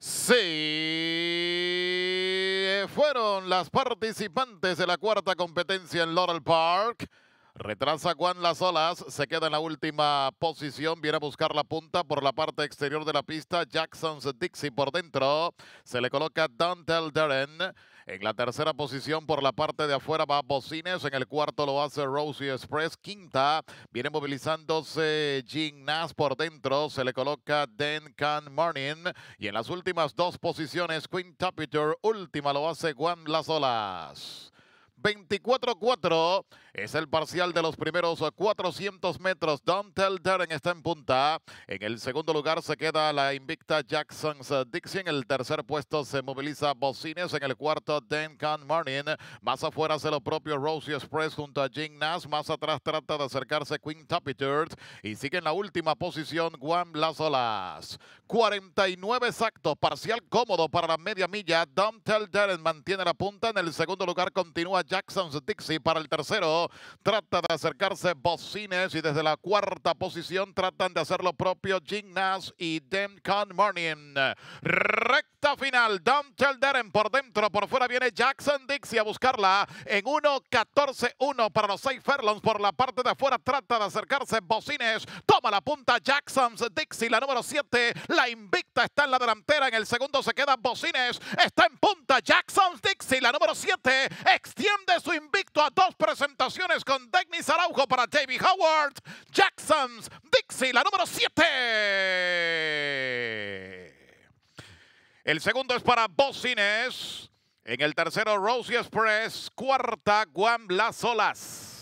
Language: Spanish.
Sí, fueron las participantes de la cuarta competencia en Laurel Park. Retrasa Juan las se queda en la última posición, viene a buscar la punta por la parte exterior de la pista, Jackson's Dixie por dentro, se le coloca Dantel Darren. En la tercera posición por la parte de afuera va Bocines, en el cuarto lo hace Rosie Express, quinta viene movilizándose Nas por dentro, se le coloca Dan Can Morning y en las últimas dos posiciones Queen Tapiter, última lo hace Juan Las 24-4 es el parcial de los primeros 400 metros. Don en está en punta. En el segundo lugar se queda la invicta Jackson's Dixie. En el tercer puesto se moviliza Bocines. En el cuarto, Duncan Morning, Más afuera se lo propio Rosie Express junto a Jim Nash. Más atrás trata de acercarse Queen Tapiturt Y sigue en la última posición Juan Las 49 exactos, parcial cómodo para la media milla. Domtel Darren mantiene la punta. En el segundo lugar continúa Jackson's Dixie para el tercero. Trata de acercarse Bocines y desde la cuarta posición tratan de hacer lo propio Nas y Demcon Con Morning. Recta final, Domtel Deren por dentro, por fuera viene Jackson Dixie a buscarla en 1-14-1 para los seis Ferlons. Por la parte de afuera trata de acercarse Bocines. Toma la punta Jackson's Dixie, la número 7 la invicta está en la delantera. En el segundo se queda Bocines. Está en punta Jackson Dixie, la número 7. Extiende su invicto a dos presentaciones con Denis Saraujo para J.B. Howard. Jackson's Dixie, la número 7. El segundo es para Bocines. En el tercero, Rosie Express. Cuarta, Juan Las Olas.